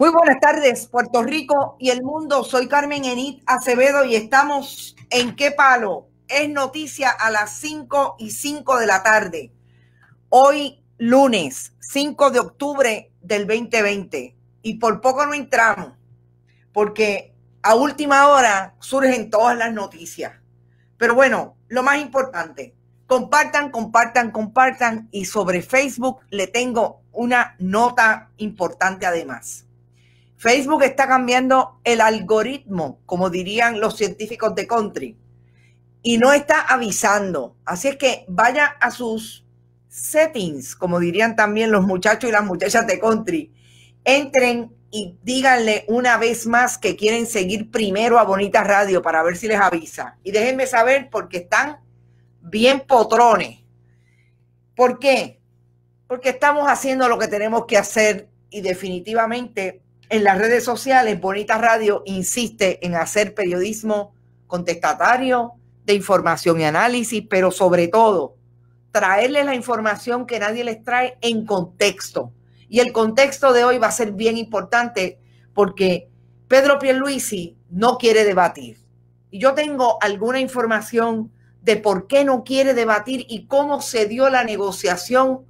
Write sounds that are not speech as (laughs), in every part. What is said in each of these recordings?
Muy buenas tardes, Puerto Rico y el mundo. Soy Carmen Enid Acevedo y estamos en qué palo. Es noticia a las 5 y 5 de la tarde. Hoy lunes 5 de octubre del 2020 y por poco no entramos porque a última hora surgen todas las noticias. Pero bueno, lo más importante, compartan, compartan, compartan y sobre Facebook le tengo una nota importante además. Facebook está cambiando el algoritmo, como dirían los científicos de country, y no está avisando. Así es que vaya a sus settings, como dirían también los muchachos y las muchachas de country. Entren y díganle una vez más que quieren seguir primero a Bonita Radio para ver si les avisa. Y déjenme saber porque están bien potrones. ¿Por qué? Porque estamos haciendo lo que tenemos que hacer y definitivamente en las redes sociales, Bonita Radio insiste en hacer periodismo contestatario, de información y análisis, pero sobre todo, traerle la información que nadie les trae en contexto. Y el contexto de hoy va a ser bien importante porque Pedro Pierluisi no quiere debatir. Y yo tengo alguna información de por qué no quiere debatir y cómo se dio la negociación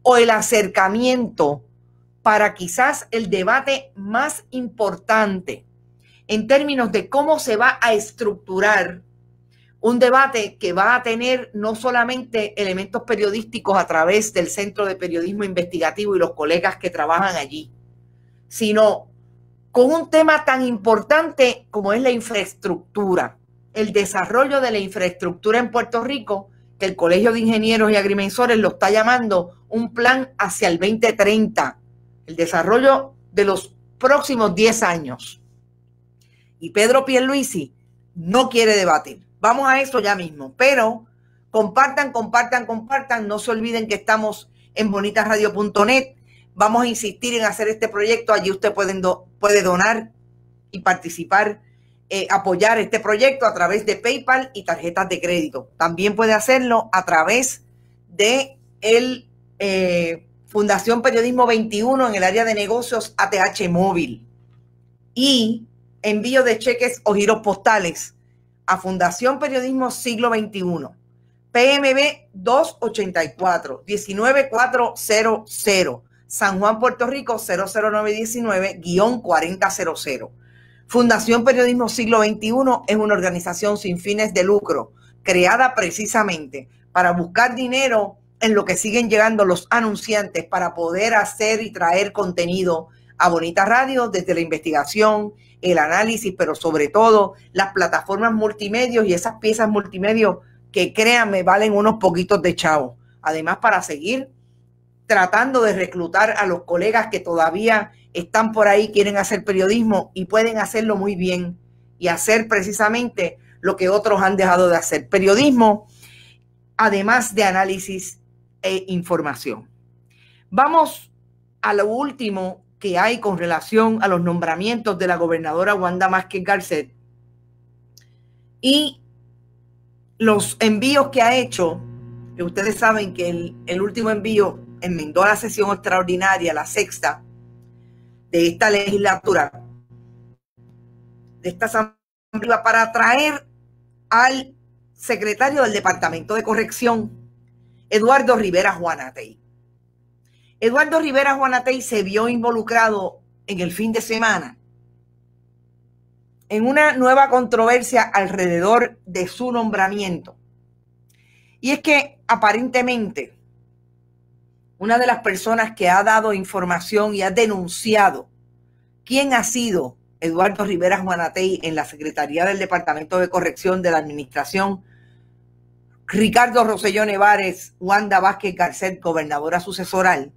o el acercamiento para quizás el debate más importante en términos de cómo se va a estructurar un debate que va a tener no solamente elementos periodísticos a través del Centro de Periodismo Investigativo y los colegas que trabajan allí, sino con un tema tan importante como es la infraestructura, el desarrollo de la infraestructura en Puerto Rico, que el Colegio de Ingenieros y Agrimensores lo está llamando un plan hacia el 2030 el desarrollo de los próximos 10 años. Y Pedro Pierluisi no quiere debatir. Vamos a eso ya mismo, pero compartan, compartan, compartan. No se olviden que estamos en bonitasradio.net. Vamos a insistir en hacer este proyecto. Allí usted puede, puede donar y participar, eh, apoyar este proyecto a través de PayPal y tarjetas de crédito. También puede hacerlo a través de el eh, Fundación Periodismo 21 en el área de negocios ATH Móvil y envío de cheques o giros postales a Fundación Periodismo Siglo XXI, PMB 284 19400, San Juan, Puerto Rico 00919-4000. Fundación Periodismo Siglo XXI es una organización sin fines de lucro creada precisamente para buscar dinero en lo que siguen llegando los anunciantes para poder hacer y traer contenido a Bonita Radio desde la investigación, el análisis, pero sobre todo las plataformas multimedios y esas piezas multimedios que créanme valen unos poquitos de chavo. Además, para seguir tratando de reclutar a los colegas que todavía están por ahí, quieren hacer periodismo y pueden hacerlo muy bien y hacer precisamente lo que otros han dejado de hacer. Periodismo, además de análisis e información. Vamos a lo último que hay con relación a los nombramientos de la gobernadora Wanda Másquez Garcet y los envíos que ha hecho, ustedes saben que el, el último envío enmendó la sesión extraordinaria, la sexta, de esta legislatura, de esta asamblea, para traer al secretario del Departamento de Corrección Eduardo Rivera Juanatey. Eduardo Rivera Juanatey se vio involucrado en el fin de semana en una nueva controversia alrededor de su nombramiento. Y es que aparentemente una de las personas que ha dado información y ha denunciado quién ha sido Eduardo Rivera Juanatey en la Secretaría del Departamento de Corrección de la Administración Ricardo Rosellón Nevares, Wanda Vázquez Garcet, gobernadora sucesoral,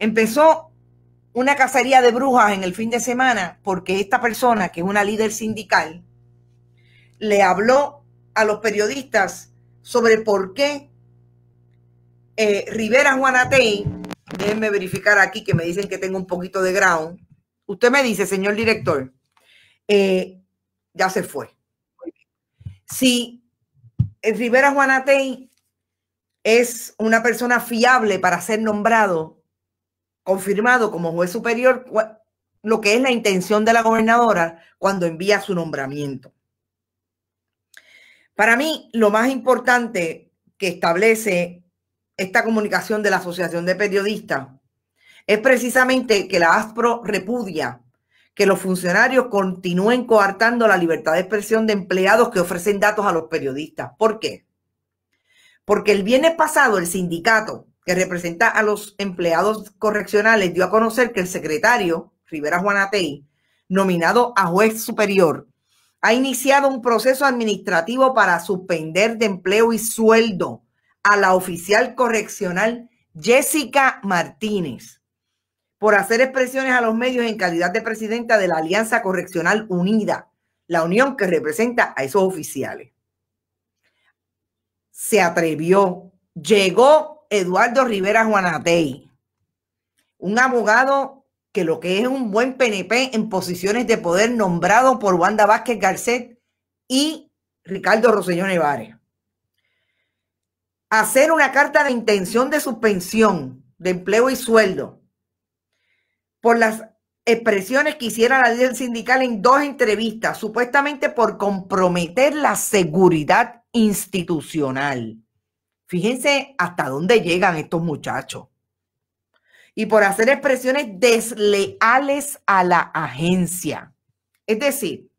empezó una cacería de brujas en el fin de semana porque esta persona, que es una líder sindical, le habló a los periodistas sobre por qué eh, Rivera Juanatey, déjenme verificar aquí que me dicen que tengo un poquito de ground. Usted me dice, señor director, eh, ya se fue. Si eh, Rivera Juanatey es una persona fiable para ser nombrado, confirmado como juez superior, lo que es la intención de la gobernadora cuando envía su nombramiento. Para mí, lo más importante que establece esta comunicación de la Asociación de Periodistas es precisamente que la ASPRO repudia que los funcionarios continúen coartando la libertad de expresión de empleados que ofrecen datos a los periodistas. ¿Por qué? Porque el viernes pasado el sindicato que representa a los empleados correccionales dio a conocer que el secretario Rivera Juanatei, nominado a juez superior, ha iniciado un proceso administrativo para suspender de empleo y sueldo a la oficial correccional Jessica Martínez por hacer expresiones a los medios en calidad de presidenta de la Alianza Correccional Unida, la unión que representa a esos oficiales. Se atrevió, llegó Eduardo Rivera Juanatey, un abogado que lo que es un buen PNP en posiciones de poder nombrado por Wanda Vázquez Garcet y Ricardo Rosselló a Hacer una carta de intención de suspensión de empleo y sueldo por las expresiones que hiciera la líder sindical en dos entrevistas, supuestamente por comprometer la seguridad institucional. Fíjense hasta dónde llegan estos muchachos. Y por hacer expresiones desleales a la agencia. Es decir,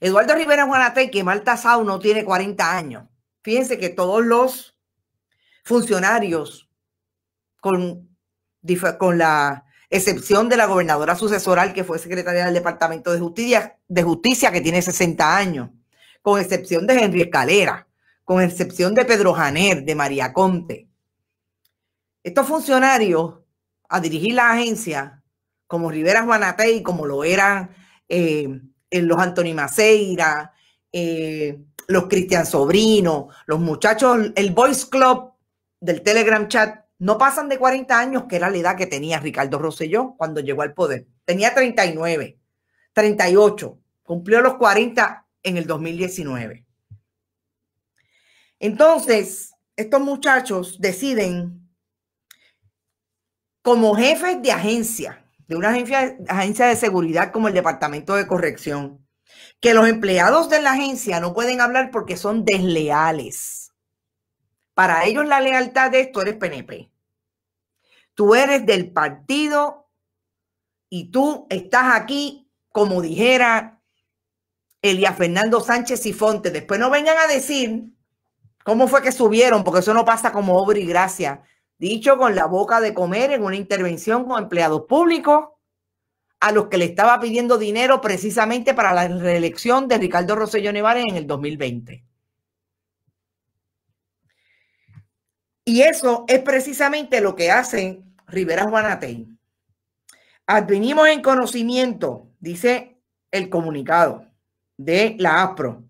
Eduardo Rivera Juanate, que mal tasado no tiene 40 años. Fíjense que todos los funcionarios con, con la excepción de la gobernadora sucesoral que fue secretaria del Departamento de Justicia, de Justicia que tiene 60 años, con excepción de Henry Escalera, con excepción de Pedro Janer, de María Conte. Estos funcionarios a dirigir la agencia, como Rivera Juanatey, como lo eran eh, eh, los Antoni Maceira, eh, los Cristian Sobrino, los muchachos, el Boys Club del Telegram Chat, no pasan de 40 años, que era la edad que tenía Ricardo Rosselló cuando llegó al poder. Tenía 39, 38, cumplió los 40 en el 2019. Entonces, estos muchachos deciden, como jefes de agencia, de una agencia, agencia de seguridad como el Departamento de Corrección, que los empleados de la agencia no pueden hablar porque son desleales para ellos la lealtad de esto eres PNP. Tú eres del partido y tú estás aquí, como dijera Elia Fernando Sánchez y Fonte. Después no vengan a decir cómo fue que subieron, porque eso no pasa como obra y gracia. Dicho con la boca de comer en una intervención con empleados públicos a los que le estaba pidiendo dinero precisamente para la reelección de Ricardo Rosselló Nevares en el 2020. Y eso es precisamente lo que hacen Rivera Juanatey. Advenimos en conocimiento, dice el comunicado de la APRO,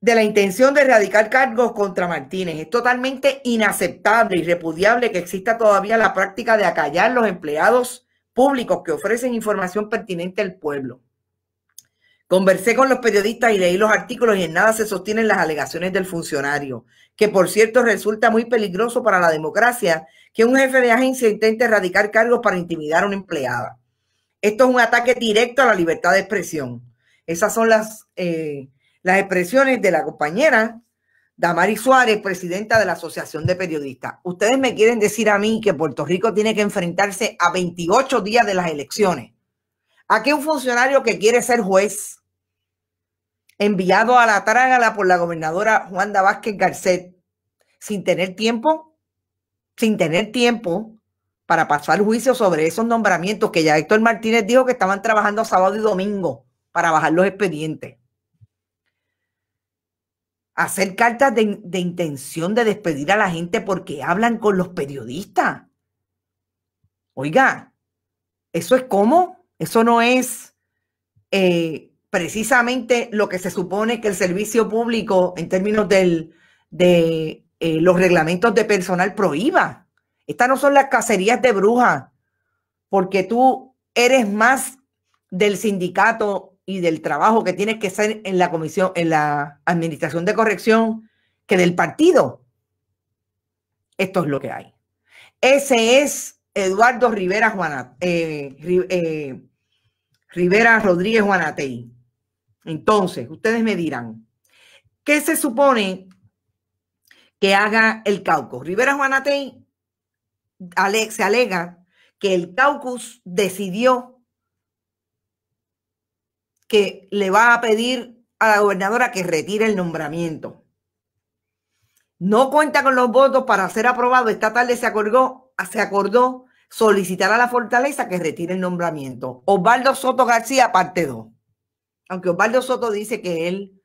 de la intención de erradicar cargos contra Martínez. Es totalmente inaceptable y repudiable que exista todavía la práctica de acallar los empleados públicos que ofrecen información pertinente al pueblo. Conversé con los periodistas y leí los artículos y en nada se sostienen las alegaciones del funcionario que por cierto resulta muy peligroso para la democracia, que un jefe de agencia intente erradicar cargos para intimidar a una empleada. Esto es un ataque directo a la libertad de expresión. Esas son las, eh, las expresiones de la compañera Damari Suárez, presidenta de la Asociación de Periodistas. Ustedes me quieren decir a mí que Puerto Rico tiene que enfrentarse a 28 días de las elecciones. Aquí un funcionario que quiere ser juez, enviado a la trágala por la gobernadora Juanda Vázquez Garcet, sin tener tiempo, sin tener tiempo para pasar juicio sobre esos nombramientos que ya Héctor Martínez dijo que estaban trabajando sábado y domingo para bajar los expedientes. Hacer cartas de, intención de despedir a la gente porque hablan con los periodistas. Oiga, eso es cómo? eso no es eh, precisamente lo que se supone que el servicio público en términos del, de eh, los reglamentos de personal prohíba. Estas no son las cacerías de brujas, porque tú eres más del sindicato y del trabajo que tienes que hacer en la comisión, en la administración de corrección, que del partido. Esto es lo que hay. Ese es Eduardo Rivera Juana, eh, eh, Rivera Rodríguez Juanatey. Entonces, ustedes me dirán, ¿qué se supone que haga el caucus? Rivera Juanatey Alex se alega que el caucus decidió que le va a pedir a la gobernadora que retire el nombramiento. No cuenta con los votos para ser aprobado. Esta tarde se acordó, se acordó solicitar a la fortaleza que retire el nombramiento. Osvaldo Soto García, parte 2 aunque Osvaldo Soto dice que él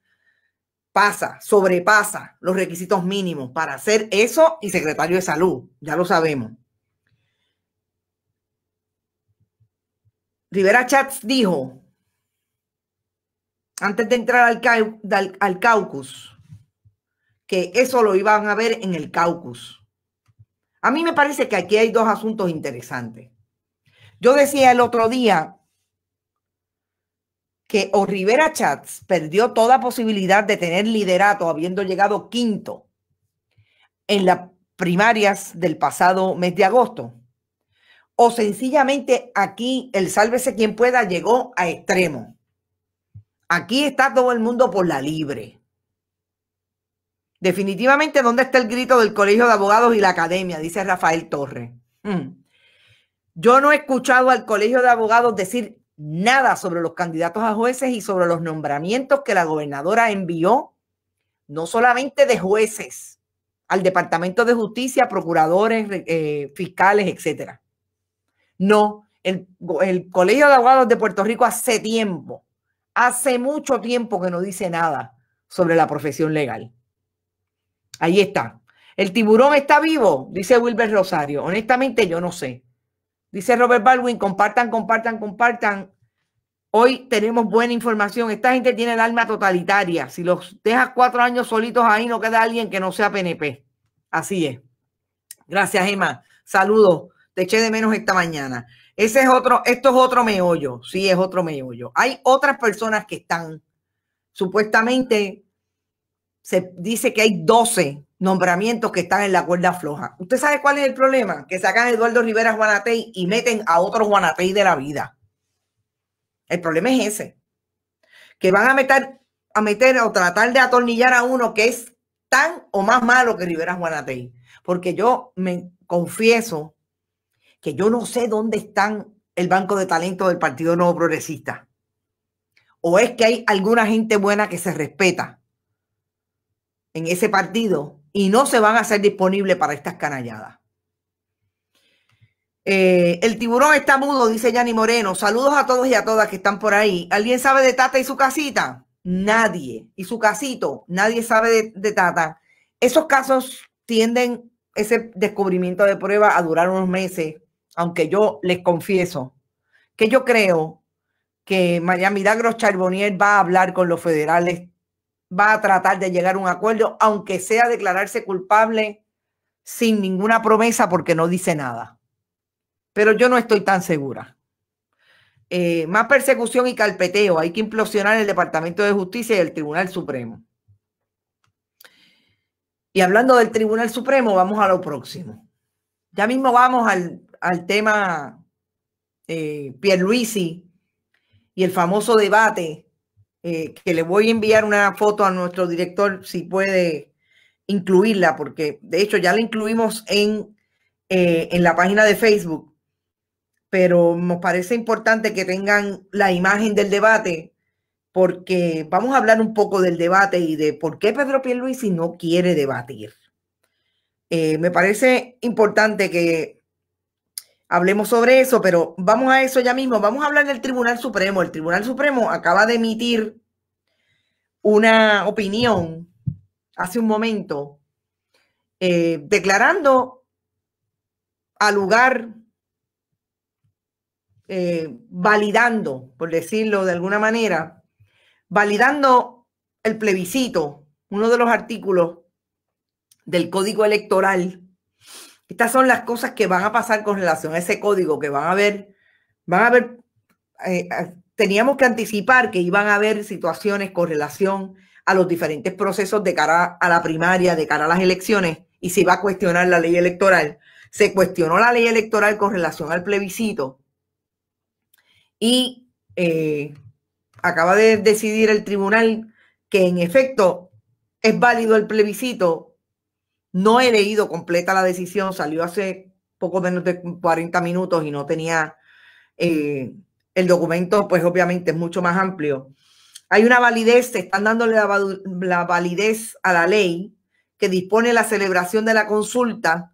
pasa, sobrepasa los requisitos mínimos para hacer eso y secretario de salud, ya lo sabemos. Rivera Chats dijo, antes de entrar al, al, caucus, que eso lo iban a ver en el caucus. A mí me parece que aquí hay dos asuntos interesantes. Yo decía el otro día que o Rivera Chats perdió toda posibilidad de tener liderato habiendo llegado quinto en las primarias del pasado mes de agosto. O sencillamente aquí el sálvese quien pueda llegó a extremo. Aquí está todo el mundo por la libre. Definitivamente, ¿dónde está el grito del Colegio de Abogados y la Academia? Dice Rafael Torres. Mm. Yo no he escuchado al Colegio de Abogados decir nada sobre los candidatos a jueces y sobre los nombramientos que la gobernadora envió, no solamente de jueces, al Departamento de Justicia, procuradores, eh, fiscales, etc. No, el, el Colegio de Abogados de Puerto Rico hace tiempo, hace mucho tiempo que no dice nada sobre la profesión legal. Ahí está. El tiburón está vivo, dice Wilber Rosario. Honestamente, yo no sé. Dice Robert Baldwin, compartan, compartan, compartan. Hoy tenemos buena información. Esta gente tiene el alma totalitaria. Si los dejas cuatro años solitos ahí, no queda alguien que no sea PNP. Así es. Gracias, Emma. Saludos. Te eché de menos esta mañana. Ese es otro, esto es otro meollo. Sí, es otro meollo. Hay otras personas que están, supuestamente, se dice que hay 12 nombramientos que están en la cuerda floja. ¿Usted sabe cuál es el problema? Que sacan a Eduardo Rivera Juanatey y meten a otro Juanatey de la vida. El problema es ese. Que van a meter, a meter o tratar de atornillar a uno que es tan o más malo que Rivera Juanatey. Porque yo me confieso que yo no sé dónde están el banco de talento del Partido Nuevo Progresista. O es que hay alguna gente buena que se respeta en ese partido y no se van a hacer disponibles para estas canalladas. Eh, el tiburón está mudo, dice Yanni Moreno. Saludos a todos y a todas que están por ahí. ¿Alguien sabe de Tata y su casita? Nadie. Y su casito, nadie sabe de, Tata. Esos casos tienden, ese descubrimiento de prueba, a durar unos meses, aunque yo les confieso que yo creo que María Milagros Charbonnier va a hablar con los federales va a tratar de llegar a un acuerdo, aunque sea declararse culpable sin ninguna promesa porque no dice nada. Pero yo no estoy tan segura. Eh, más persecución y calpeteo. Hay que implosionar el Departamento de Justicia y el Tribunal Supremo. Y hablando del Tribunal Supremo, vamos a lo próximo. Ya mismo vamos al, tema eh, Pierluisi y el famoso debate eh, que le voy a enviar una foto a nuestro director si puede incluirla, porque de hecho ya la incluimos eh, en, la página de Facebook, pero nos parece importante que tengan la imagen del debate, porque vamos a hablar un poco del debate y de por qué Pedro Pierluisi no quiere debatir. Eh, me parece importante que hablemos sobre eso, pero vamos a eso ya mismo. Vamos a hablar del Tribunal Supremo. El Tribunal Supremo acaba de emitir una opinión hace un momento eh, declarando al lugar, eh, validando, por decirlo de alguna manera, validando el plebiscito, uno de los artículos del Código Electoral estas son las cosas que van a pasar con relación a ese código, que van a ver, van a ver, eh, teníamos que anticipar que iban a haber situaciones con relación a los diferentes procesos de cara a la primaria, de cara a las elecciones, y se iba a cuestionar la ley electoral. Se cuestionó la ley electoral con relación al plebiscito. Y eh, acaba de decidir el tribunal que en efecto es válido el plebiscito no he leído completa la decisión, salió hace poco menos de 40 minutos y no tenía eh, el documento, pues obviamente es mucho más amplio. Hay una validez, se están dándole la, validez a la ley que dispone la celebración de la consulta.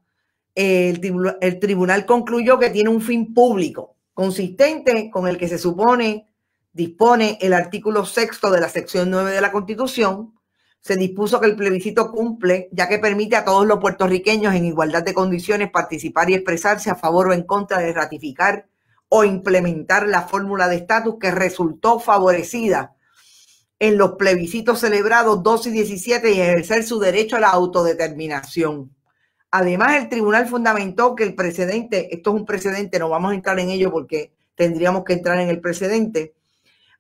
El, tribunal, el tribunal concluyó que tiene un fin público consistente con el que se supone dispone el artículo sexto de la sección 9 de la Constitución, se dispuso que el plebiscito cumple, ya que permite a todos los puertorriqueños en igualdad de condiciones participar y expresarse a favor o en contra de ratificar o implementar la fórmula de estatus que resultó favorecida en los plebiscitos celebrados 2 y 17 y ejercer su derecho a la autodeterminación. Además, el tribunal fundamentó que el precedente, esto es un precedente, no vamos a entrar en ello porque tendríamos que entrar en el precedente,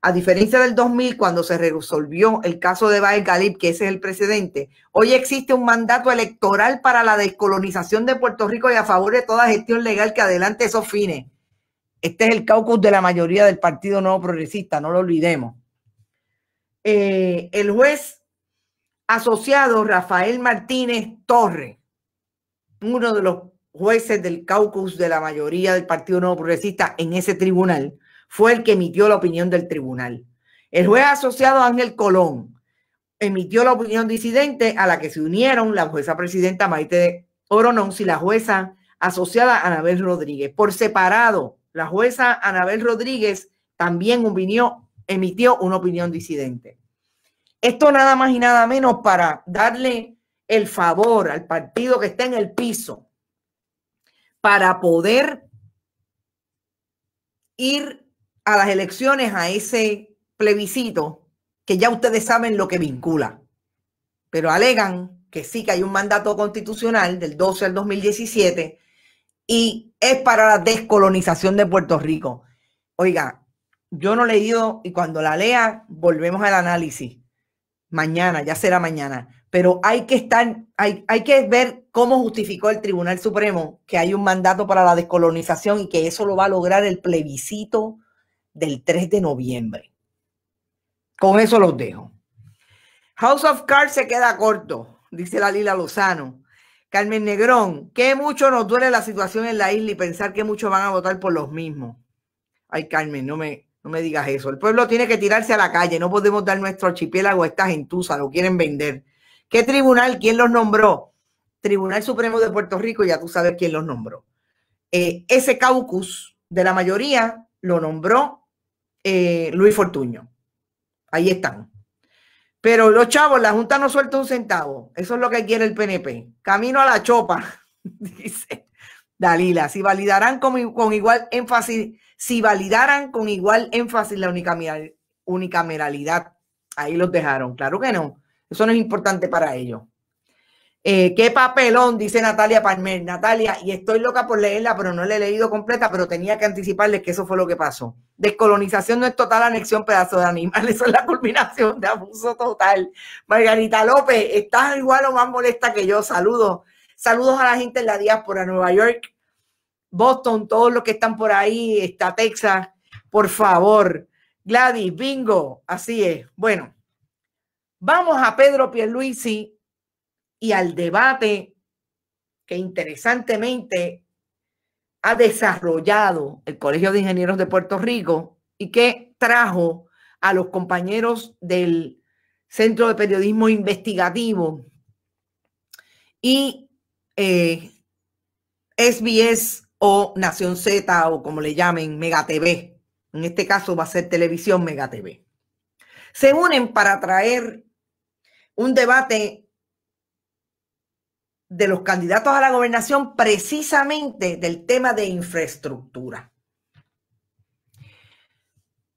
a diferencia del 2000, cuando se resolvió el caso de Baez Galip, que ese es el precedente, hoy existe un mandato electoral para la descolonización de Puerto Rico y a favor de toda gestión legal que adelante esos fines. Este es el caucus de la mayoría del Partido Nuevo Progresista, no lo olvidemos. Eh, el juez asociado Rafael Martínez Torre, uno de los jueces del caucus de la mayoría del Partido Nuevo Progresista en ese tribunal, fue el que emitió la opinión del tribunal. El juez asociado Ángel Colón emitió la opinión disidente a la que se unieron la jueza presidenta Maite Oronón y la jueza asociada Anabel Rodríguez. Por separado, la jueza Anabel Rodríguez también emitió una opinión disidente. Esto nada más y nada menos para darle el favor al partido que está en el piso para poder ir a las elecciones, a ese plebiscito, que ya ustedes saben lo que vincula. Pero alegan que sí que hay un mandato constitucional del 12 al 2017 y es para la descolonización de Puerto Rico. Oiga, yo no he leído y cuando la lea volvemos al análisis. Mañana, ya será mañana. Pero hay que estar, hay, hay que ver cómo justificó el Tribunal Supremo que hay un mandato para la descolonización y que eso lo va a lograr el plebiscito del 3 de noviembre. Con eso los dejo. House of Cards se queda corto, dice la Lila Lozano. Carmen Negrón, qué mucho nos duele la situación en la isla y pensar que muchos van a votar por los mismos. Ay, Carmen, no me, no me digas eso. El pueblo tiene que tirarse a la calle. No podemos dar nuestro archipiélago a esta gentuza. Lo quieren vender. ¿Qué tribunal? ¿Quién los nombró? Tribunal Supremo de Puerto Rico, ya tú sabes quién los nombró. Eh, ese caucus de la mayoría lo nombró eh, Luis Fortuño. Ahí están. Pero los chavos, la Junta no suelta un centavo. Eso es lo que quiere el PNP. Camino a la chopa, (laughs) dice Dalila. Si validarán con, igual énfasis, si validaran con igual énfasis la unicameralidad, ahí los dejaron. Claro que no. Eso no es importante para ellos. Eh, qué papelón, dice Natalia Palmer. Natalia, y estoy loca por leerla, pero no la he leído completa, pero tenía que anticiparles que eso fue lo que pasó. Descolonización no es total anexión, pedazo de animal, (laughs) eso es la culminación de abuso total. Margarita López, estás igual o más molesta que yo. Saludos. Saludos a la gente en la diáspora, Nueva York, Boston, todos los que están por ahí, está Texas, por favor. Gladys, bingo, así es. Bueno, vamos a Pedro Pierluisi y al debate que interesantemente ha desarrollado el Colegio de Ingenieros de Puerto Rico y que trajo a los compañeros del Centro de Periodismo Investigativo y SBS eh, o Nación Z o como le llamen, Mega TV. En este caso va a ser Televisión Mega TV. Se unen para traer un debate de los candidatos a la gobernación precisamente del tema de infraestructura.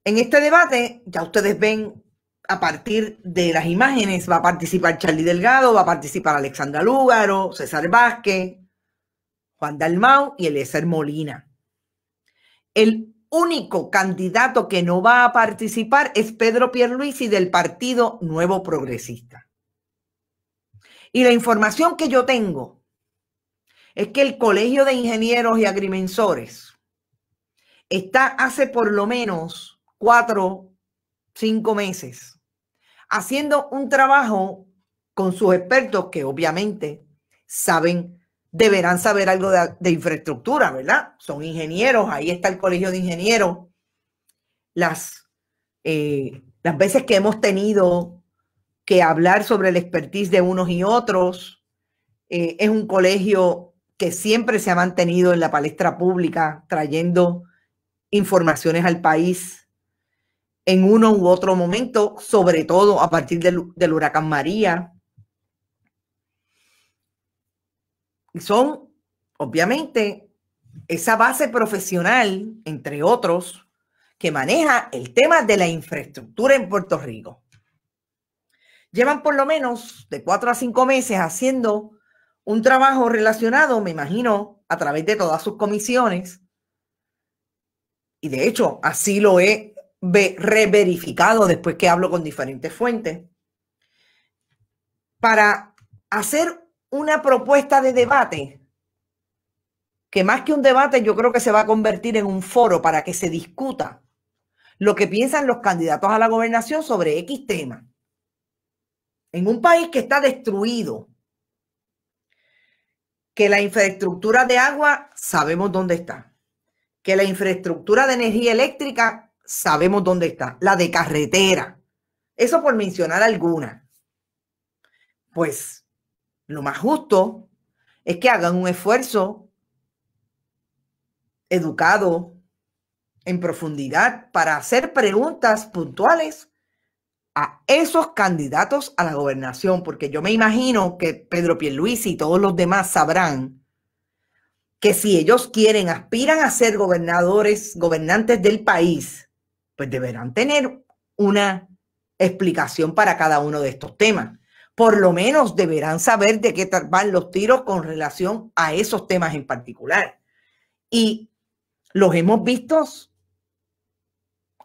En este debate, ya ustedes ven a partir de las imágenes, va a participar Charlie Delgado, va a participar Alexandra Lúgaro, César Vázquez, Juan Dalmau y Eliezer Molina. El único candidato que no va a participar es Pedro Pierluisi del Partido Nuevo Progresista. Y la información que yo tengo es que el Colegio de Ingenieros y Agrimensores está hace por lo menos cuatro, cinco meses haciendo un trabajo con sus expertos que obviamente saben, deberán saber algo de, infraestructura, ¿verdad? Son ingenieros, ahí está el colegio de ingenieros. Las, eh, las veces que hemos tenido que hablar sobre el expertise de unos y otros. Eh, es un colegio que siempre se ha mantenido en la palestra pública, trayendo informaciones al país en uno u otro momento, sobre todo a partir del huracán María. Y son, obviamente, esa base profesional, entre otros, que maneja el tema de la infraestructura en Puerto Rico llevan por lo menos de cuatro a cinco meses haciendo un trabajo relacionado, me imagino, a través de todas sus comisiones. Y de hecho, así lo he reverificado después que hablo con diferentes fuentes. Para hacer una propuesta de debate, que más que un debate yo creo que se va a convertir en un foro para que se discuta lo que piensan los candidatos a la gobernación sobre X tema en un país que está destruido, que la infraestructura de agua sabemos dónde está, que la infraestructura de energía eléctrica sabemos dónde está, la de carretera, eso por mencionar alguna. Pues lo más justo es que hagan un esfuerzo educado en profundidad para hacer preguntas puntuales a esos candidatos a la gobernación, porque yo me imagino que Pedro Pierluisi y todos los demás sabrán que si ellos quieren, aspiran a ser gobernadores, gobernantes del país, pues deberán tener una explicación para cada uno de estos temas. Por lo menos deberán saber de qué van los tiros con relación a esos temas en particular. Y los hemos visto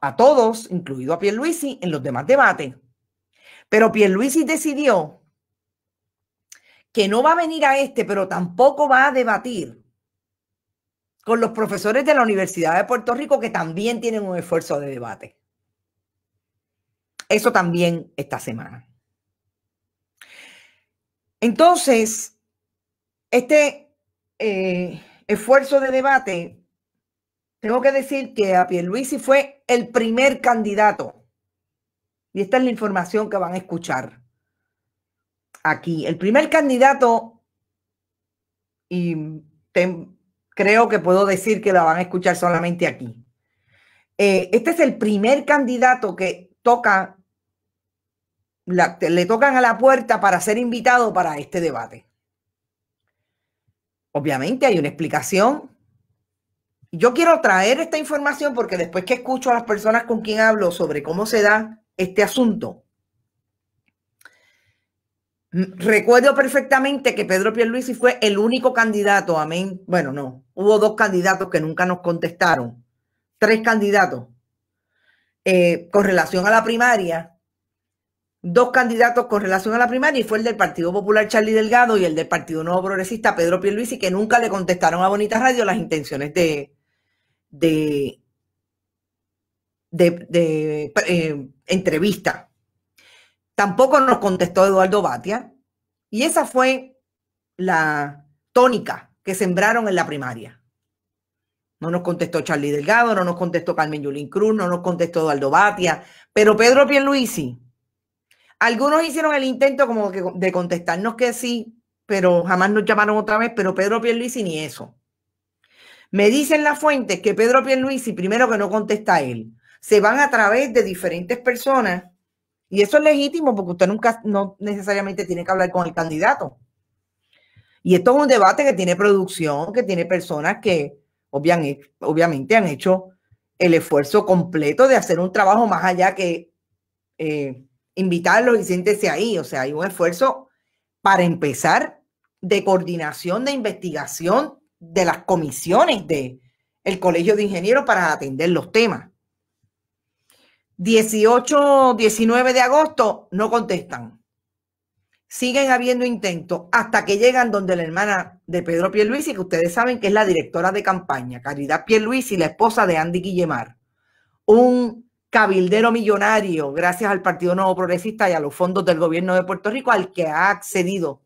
a todos, incluido a Pierluisi, en los demás debates. Pero Pierluisi decidió que no va a venir a este, pero tampoco va a debatir con los profesores de la Universidad de Puerto Rico que también tienen un esfuerzo de debate. Eso también esta semana. Entonces, este eh, esfuerzo de debate tengo que decir que a Pierluisi fue el primer candidato. Y esta es la información que van a escuchar aquí. El primer candidato, y creo que puedo decir que la van a escuchar solamente aquí. Eh, este es el primer candidato que toca, le tocan a la puerta para ser invitado para este debate. Obviamente hay una explicación yo quiero traer esta información porque después que escucho a las personas con quien hablo sobre cómo se da este asunto, mm, Recuerdo perfectamente que Pedro Pierluisi fue el único candidato, amén. Bueno, no, hubo dos candidatos que nunca nos contestaron, tres candidatos eh, con relación a la primaria, dos candidatos con relación a la primaria y fue el del Partido Popular Charlie Delgado y el del Partido Nuevo Progresista Pedro Pierluisi que nunca le contestaron a Bonita Radio las intenciones de, de, eh, entrevista. Tampoco nos contestó Eduardo Batia. Y esa fue la tónica que sembraron en la primaria. No nos contestó Charlie Delgado, no nos contestó Carmen Yulín Cruz, no nos contestó Eduardo Batia, pero Pedro Pierluisi. Algunos hicieron el intento como que de contestarnos que sí, pero jamás nos llamaron otra vez, pero Pedro Pierluisi ni eso. Me dicen las fuentes que Pedro Pierluisi, primero que no contesta él, se van a través de diferentes personas y eso es legítimo porque usted nunca, no necesariamente tiene que hablar con el candidato. Y esto es un debate que tiene producción, que tiene personas que obviamente han hecho el esfuerzo completo de hacer un trabajo más allá que eh, invitarlos y siéntese ahí. O sea, hay un esfuerzo para empezar de coordinación, de investigación, de las comisiones del el Colegio de Ingenieros para atender los temas. 18, 19 de agosto no contestan. Siguen habiendo intentos hasta que llegan donde la hermana de Pedro Pierluisi, que ustedes saben que es la directora de campaña, Caridad y la esposa de Andy Guillemar, un cabildero millonario gracias al Partido Nuevo Progresista y a los fondos del gobierno de Puerto Rico, al que ha accedido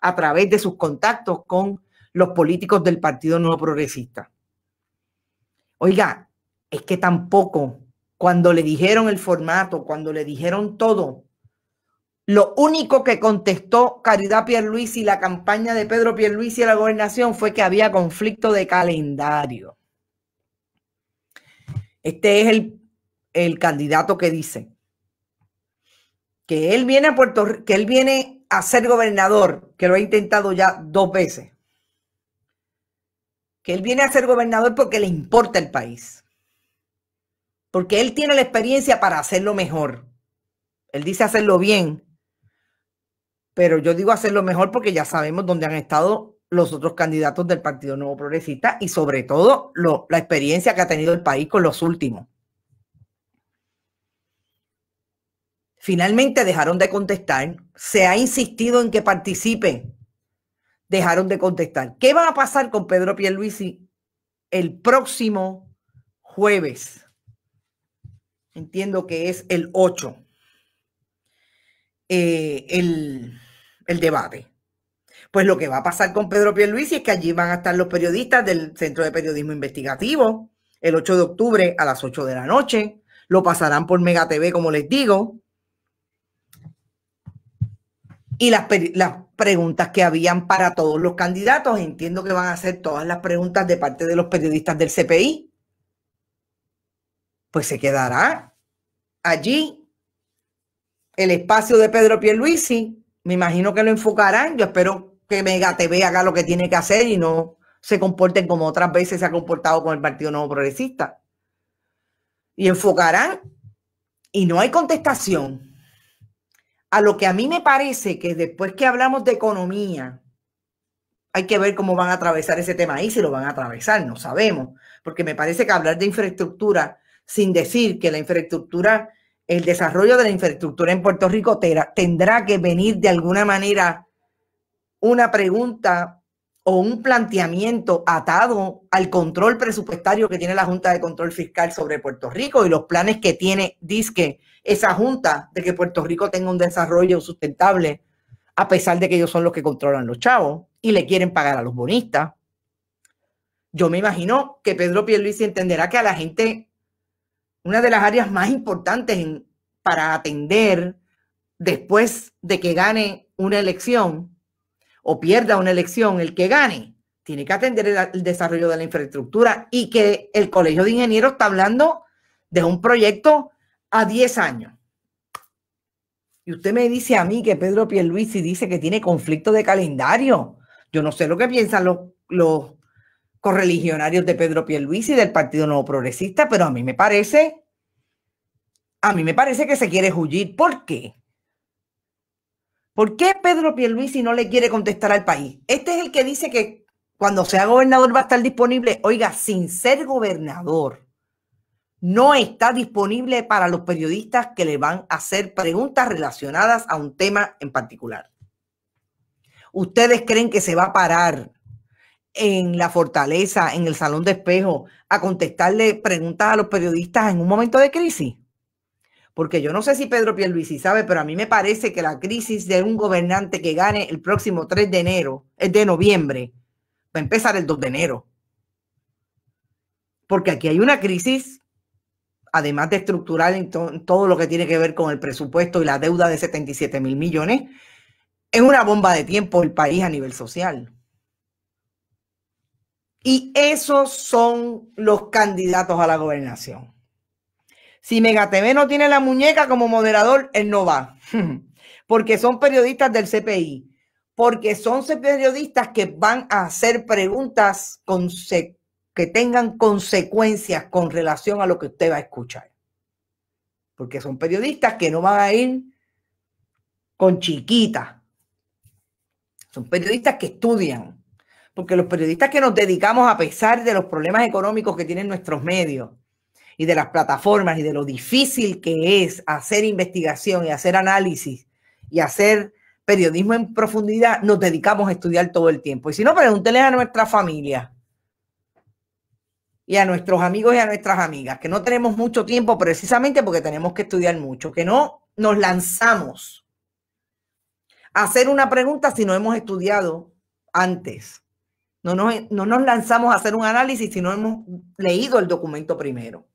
a través de sus contactos con los políticos del Partido Nuevo Progresista. Oiga, es que tampoco cuando le dijeron el formato, cuando le dijeron todo, lo único que contestó Caridad Pierluisi y la campaña de Pedro Pierluisi y la gobernación fue que había conflicto de calendario. Este es el, el candidato que dice que él viene a Puerto que él viene a ser gobernador, que lo ha intentado ya dos veces que él viene a ser gobernador porque le importa el país, porque él tiene la experiencia para hacerlo mejor. Él dice hacerlo bien, pero yo digo hacerlo mejor porque ya sabemos dónde han estado los otros candidatos del Partido Nuevo Progresista y sobre todo la experiencia que ha tenido el país con los últimos. Finalmente dejaron de contestar, se ha insistido en que participe dejaron de contestar. ¿Qué va a pasar con Pedro Pierluisi el próximo jueves? Entiendo que es el 8, eh, el, el debate. Pues lo que va a pasar con Pedro Pierluisi es que allí van a estar los periodistas del Centro de Periodismo Investigativo el 8 de octubre a las 8 de la noche. Lo pasarán por Mega TV, como les digo y las, preguntas que habían para todos los candidatos. Entiendo que van a ser todas las preguntas de parte de los periodistas del CPI. Pues se quedará allí el espacio de Pedro Pierluisi. Me imagino que lo enfocarán. Yo espero que Mega TV haga lo que tiene que hacer y no se comporten como otras veces se ha comportado con el Partido Nuevo Progresista. Y enfocarán y no hay contestación a lo que a mí me parece que después que hablamos de economía, hay que ver cómo van a atravesar ese tema y si lo van a atravesar, no sabemos, porque me parece que hablar de infraestructura sin decir que la infraestructura, el desarrollo de la infraestructura en Puerto Rico tendrá que venir de alguna manera una pregunta o un planteamiento atado al control presupuestario que tiene la Junta de Control Fiscal sobre Puerto Rico y los planes que tiene, Disque esa junta de que Puerto Rico tenga un desarrollo sustentable, a pesar de que ellos son los que controlan los chavos y le quieren pagar a los bonistas. Yo me imagino que Pedro Pierluisi entenderá que a la gente, una de las áreas más importantes para atender después de que gane una elección o pierda una elección, el que gane, tiene que atender el desarrollo de la infraestructura y que el Colegio de Ingenieros está hablando de un proyecto a 10 años. Y usted me dice a mí que Pedro Pierluisi dice que tiene conflicto de calendario. Yo no sé lo que piensan los, correligionarios de Pedro Pierluisi del Partido Nuevo Progresista, pero a mí me parece, a mí me parece que se quiere huir. ¿Por qué? ¿Por qué Pedro Pierluisi no le quiere contestar al país? Este es el que dice que cuando sea gobernador va a estar disponible, oiga, sin ser gobernador no está disponible para los periodistas que le van a hacer preguntas relacionadas a un tema en particular. ¿Ustedes creen que se va a parar en la fortaleza, en el salón de espejo, a contestarle preguntas a los periodistas en un momento de crisis? Porque yo no sé si Pedro Pierluisi sabe, pero a mí me parece que la crisis de un gobernante que gane el próximo 3 de enero, es eh, de noviembre, va a empezar el 2 de enero. Porque aquí hay una crisis además de estructurar en todo lo que tiene que ver con el presupuesto y la deuda de 77 mil millones, es una bomba de tiempo el país a nivel social. Y esos son los candidatos a la gobernación. Si tv no tiene la muñeca como moderador, él no va. (laughs) Porque son periodistas del CPI. Porque son periodistas que van a hacer preguntas conceptuales que tengan consecuencias con relación a lo que usted va a escuchar. Porque son periodistas que no van a ir con chiquitas. Son periodistas que estudian. Porque los periodistas que nos dedicamos a pesar de los problemas económicos que tienen nuestros medios y de las plataformas y de lo difícil que es hacer investigación y hacer análisis y hacer periodismo en profundidad, nos dedicamos a estudiar todo el tiempo. Y si no, pregúntenle a nuestra familia y a nuestros amigos y a nuestras amigas, que no tenemos mucho tiempo precisamente porque tenemos que estudiar mucho, que no nos lanzamos a hacer una pregunta si no hemos estudiado antes. No nos, no nos lanzamos a hacer un análisis si no hemos leído el documento primero.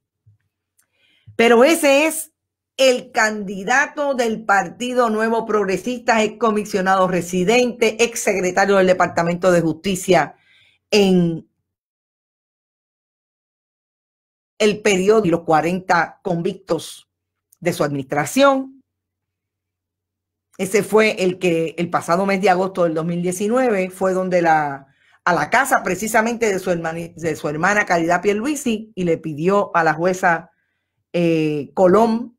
Pero ese es el candidato del Partido Nuevo Progresista, ex comisionado residente, ex secretario del Departamento de Justicia en el periodo y los 40 convictos de su administración. Ese fue el que el pasado mes de agosto del 2019 fue donde la a la casa precisamente de su hermana, de su hermana Caridad Pierluisi y le pidió a la jueza eh, Colón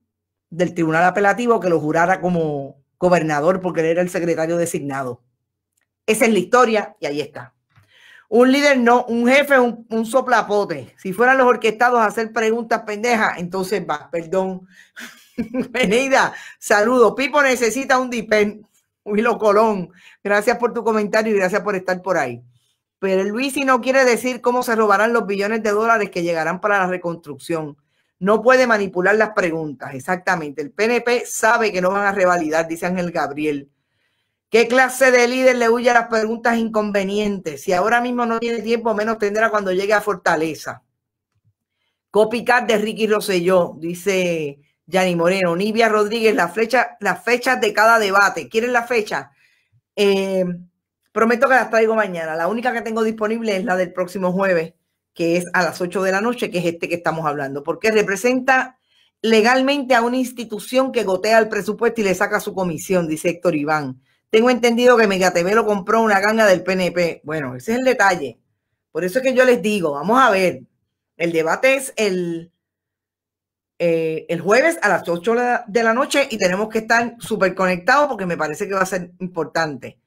del Tribunal Apelativo que lo jurara como gobernador porque él era el secretario designado. Esa es la historia y ahí está. Un líder no, un jefe, un, un soplapote. Si fueran los orquestados a hacer preguntas pendejas, entonces va, perdón. Venida, (laughs) saludo. Pipo necesita un dipen. Hilo Colón, gracias por tu comentario y gracias por estar por ahí. Pero Luis si no quiere decir cómo se robarán los billones de dólares que llegarán para la reconstrucción. No puede manipular las preguntas, exactamente. El PNP sabe que no van a revalidar, dice Ángel Gabriel. ¿Qué clase de líder le huye a las preguntas inconvenientes? Si ahora mismo no tiene tiempo, menos tendrá cuando llegue a Fortaleza. Copycat de Ricky Rosselló, dice Yanni Moreno. Nivia Rodríguez, la las fechas de cada debate. ¿Quieren la fecha? Eh, prometo que las traigo mañana. La única que tengo disponible es la del próximo jueves, que es a las 8 de la noche, que es este que estamos hablando, porque representa legalmente a una institución que gotea el presupuesto y le saca su comisión, dice Héctor Iván. Tengo entendido que Megatv lo compró una ganga del PNP. Bueno, ese es el detalle. Por eso es que yo les digo, vamos a ver, el debate es el, eh, el jueves a las 8 de la noche y tenemos que estar súper conectados porque me parece que va a ser importante.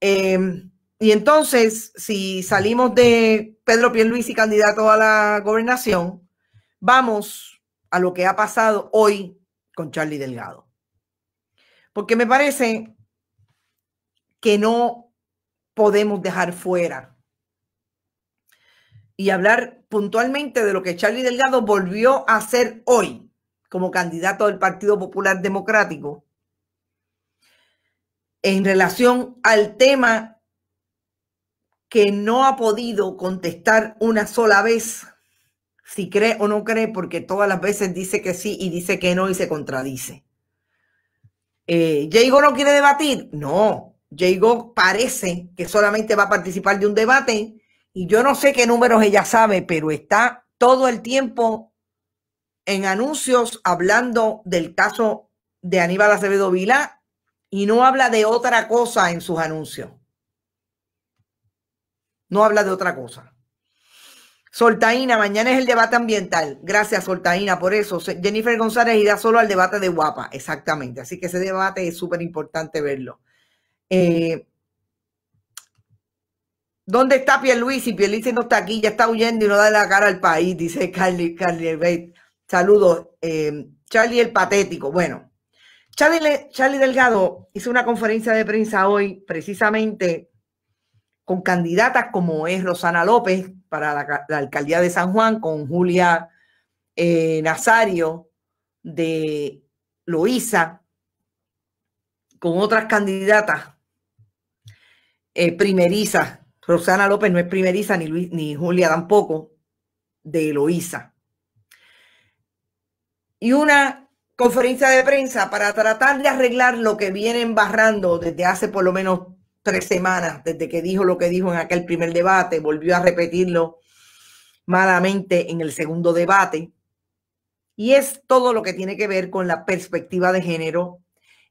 Em, y entonces, si salimos de Pedro Pierluisi, candidato a la gobernación, vamos a lo que ha pasado hoy con Charlie Delgado. Porque me parece que no podemos dejar fuera. Y hablar puntualmente de lo que Charlie Delgado volvió a hacer hoy como candidato del Partido Popular Democrático en relación al tema que no ha podido contestar una sola vez, si cree o no cree, porque todas las veces dice que sí y dice que no y se contradice. Eh, no quiere debatir? No, Llegó parece que solamente va a participar de un debate y yo no sé qué números ella sabe, pero está todo el tiempo en anuncios hablando del caso de Aníbal Acevedo Vila y no habla de otra cosa en sus anuncios. No habla de otra cosa. Soltaína, mañana es el debate ambiental. Gracias, Soltaína, por eso. Jennifer González irá solo al debate de guapa, exactamente. Así que ese debate es súper importante verlo. Eh, ¿Dónde está Pierluisi? Pierluisi no está aquí, ya está huyendo y no da la cara al país, dice Carly, Carly Saludos, eh, Charlie el Patético. Bueno, Charlie, Delgado hizo una conferencia de prensa hoy precisamente con candidatas como es Rosana López para la, alcaldía de San Juan, con Julia eh, Nazario de Luisa con otras candidatas primeriza, Rosana López no es primeriza, ni, Luis, ni Julia tampoco, de Eloísa. Y una conferencia de prensa para tratar de arreglar lo que vienen barrando desde hace por lo menos tres semanas, desde que dijo lo que dijo en aquel primer debate, volvió a repetirlo malamente en el segundo debate. Y es todo lo que tiene que ver con la perspectiva de género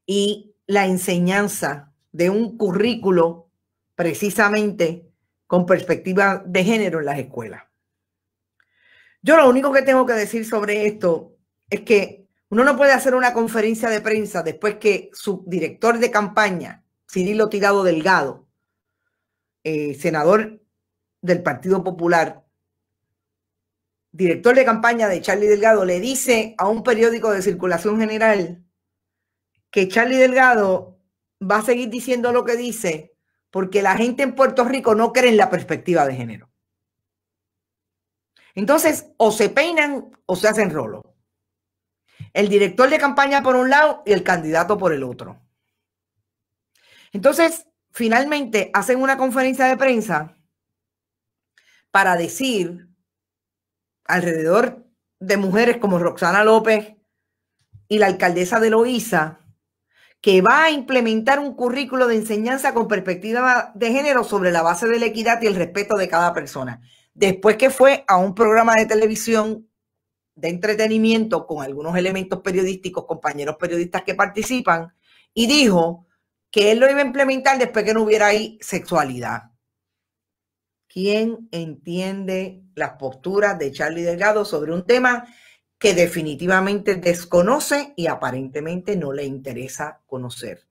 y la enseñanza de un currículo precisamente con perspectiva de género en las escuelas. Yo lo único que tengo que decir sobre esto es que uno no puede hacer una conferencia de prensa después que su director de campaña, Cirilo Tirado Delgado, eh, senador del Partido Popular, director de campaña de Charlie Delgado, le dice a un periódico de circulación general que Charlie Delgado va a seguir diciendo lo que dice porque la gente en Puerto Rico no cree en la perspectiva de género. Entonces, o se peinan o se hacen rolo. El director de campaña por un lado y el candidato por el otro. Entonces, finalmente hacen una conferencia de prensa para decir alrededor de mujeres como Roxana López y la alcaldesa de Loíza, que va a implementar un currículo de enseñanza con perspectiva de género sobre la base de la equidad y el respeto de cada persona. Después que fue a un programa de televisión de entretenimiento con algunos elementos periodísticos, compañeros periodistas que participan, y dijo que él lo iba a implementar después que no hubiera ahí sexualidad. ¿Quién entiende las posturas de Charlie Delgado sobre un tema que definitivamente desconoce y aparentemente no le interesa conocer.